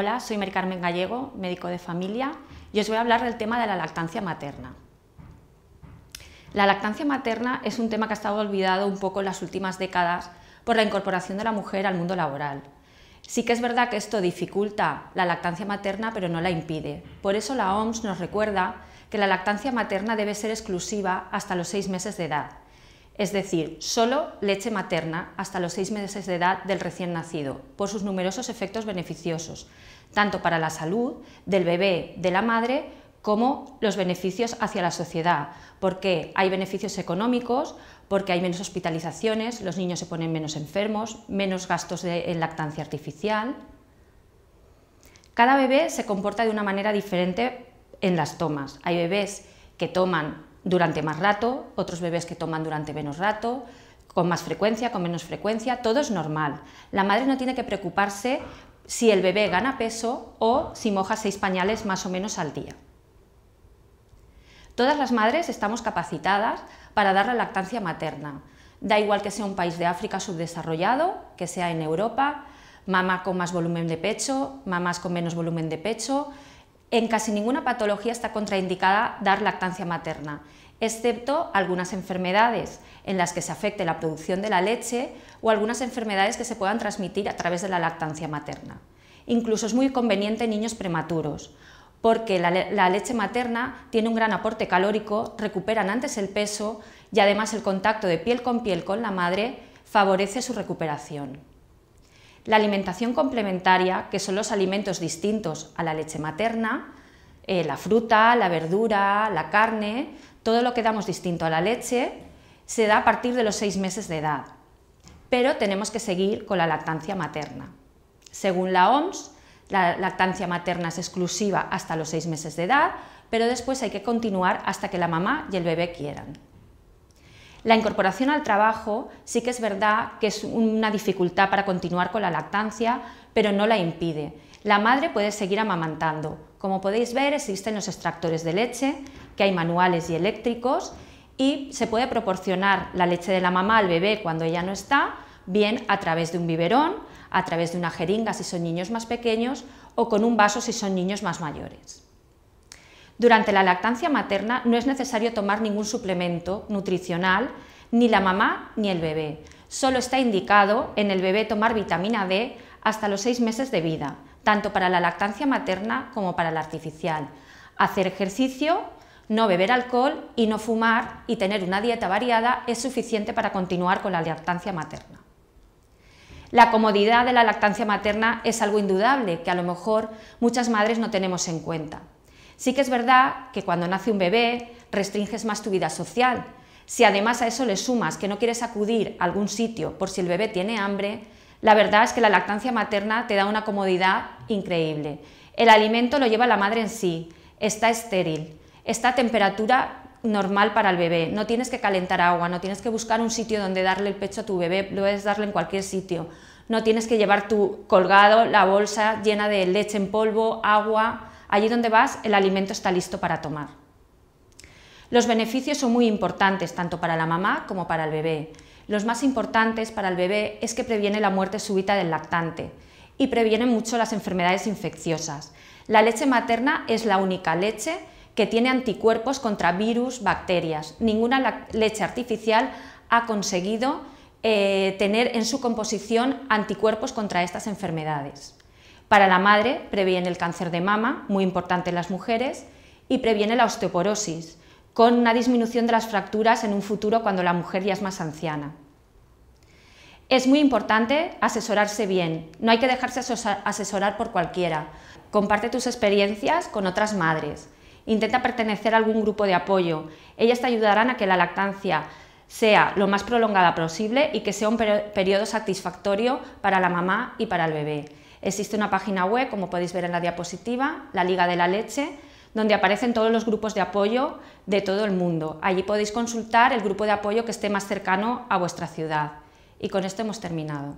Hola, soy Mari Carmen Gallego, médico de familia, y os voy a hablar del tema de la lactancia materna. La lactancia materna es un tema que ha estado olvidado un poco en las últimas décadas por la incorporación de la mujer al mundo laboral. Sí que es verdad que esto dificulta la lactancia materna, pero no la impide. Por eso la OMS nos recuerda que la lactancia materna debe ser exclusiva hasta los seis meses de edad es decir, solo leche materna hasta los seis meses de edad del recién nacido, por sus numerosos efectos beneficiosos, tanto para la salud del bebé, de la madre, como los beneficios hacia la sociedad, porque hay beneficios económicos, porque hay menos hospitalizaciones, los niños se ponen menos enfermos, menos gastos de, en lactancia artificial. Cada bebé se comporta de una manera diferente en las tomas. Hay bebés que toman durante más rato, otros bebés que toman durante menos rato, con más frecuencia, con menos frecuencia, todo es normal. La madre no tiene que preocuparse si el bebé gana peso o si moja seis pañales más o menos al día. Todas las madres estamos capacitadas para dar la lactancia materna. Da igual que sea un país de África subdesarrollado, que sea en Europa, mamá con más volumen de pecho, mamás con menos volumen de pecho, en casi ninguna patología está contraindicada dar lactancia materna, excepto algunas enfermedades en las que se afecte la producción de la leche o algunas enfermedades que se puedan transmitir a través de la lactancia materna. Incluso es muy conveniente en niños prematuros, porque la, leche materna tiene un gran aporte calórico, recuperan antes el peso y además el contacto de piel con piel con la madre favorece su recuperación. La alimentación complementaria, que son los alimentos distintos a la leche materna, eh, la fruta, la verdura, la carne, todo lo que damos distinto a la leche, se da a partir de los seis meses de edad. Pero tenemos que seguir con la lactancia materna. Según la OMS, la lactancia materna es exclusiva hasta los seis meses de edad, pero después hay que continuar hasta que la mamá y el bebé quieran. La incorporación al trabajo sí que es verdad que es una dificultad para continuar con la lactancia, pero no la impide. La madre puede seguir amamantando. Como podéis ver, existen los extractores de leche, que hay manuales y eléctricos, y se puede proporcionar la leche de la mamá al bebé cuando ella no está, bien a través de un biberón, a través de una jeringa si son niños más pequeños o con un vaso si son niños más mayores. Durante la lactancia materna no es necesario tomar ningún suplemento nutricional, ni la mamá ni el bebé. Solo está indicado en el bebé tomar vitamina D hasta los seis meses de vida, tanto para la lactancia materna como para la artificial. Hacer ejercicio, no beber alcohol y no fumar y tener una dieta variada es suficiente para continuar con la lactancia materna. La comodidad de la lactancia materna es algo indudable que a lo mejor muchas madres no tenemos en cuenta. Sí que es verdad que cuando nace un bebé restringes más tu vida social. Si además a eso le sumas que no quieres acudir a algún sitio por si el bebé tiene hambre, la verdad es que la lactancia materna te da una comodidad increíble. El alimento lo lleva la madre en sí, está estéril, está a temperatura normal para el bebé, no tienes que calentar agua, no tienes que buscar un sitio donde darle el pecho a tu bebé, lo puedes darle en cualquier sitio, no tienes que llevar tu colgado la bolsa llena de leche en polvo, agua, Allí donde vas, el alimento está listo para tomar. Los beneficios son muy importantes tanto para la mamá como para el bebé. Los más importantes para el bebé es que previene la muerte súbita del lactante y previene mucho las enfermedades infecciosas. La leche materna es la única leche que tiene anticuerpos contra virus, bacterias. Ninguna leche artificial ha conseguido eh, tener en su composición anticuerpos contra estas enfermedades. Para la madre previene el cáncer de mama, muy importante en las mujeres, y previene la osteoporosis, con una disminución de las fracturas en un futuro cuando la mujer ya es más anciana. Es muy importante asesorarse bien, no hay que dejarse asesorar por cualquiera. Comparte tus experiencias con otras madres, intenta pertenecer a algún grupo de apoyo, ellas te ayudarán a que la lactancia sea lo más prolongada posible y que sea un periodo satisfactorio para la mamá y para el bebé. Existe una página web, como podéis ver en la diapositiva, la Liga de la Leche, donde aparecen todos los grupos de apoyo de todo el mundo. Allí podéis consultar el grupo de apoyo que esté más cercano a vuestra ciudad. Y con esto hemos terminado.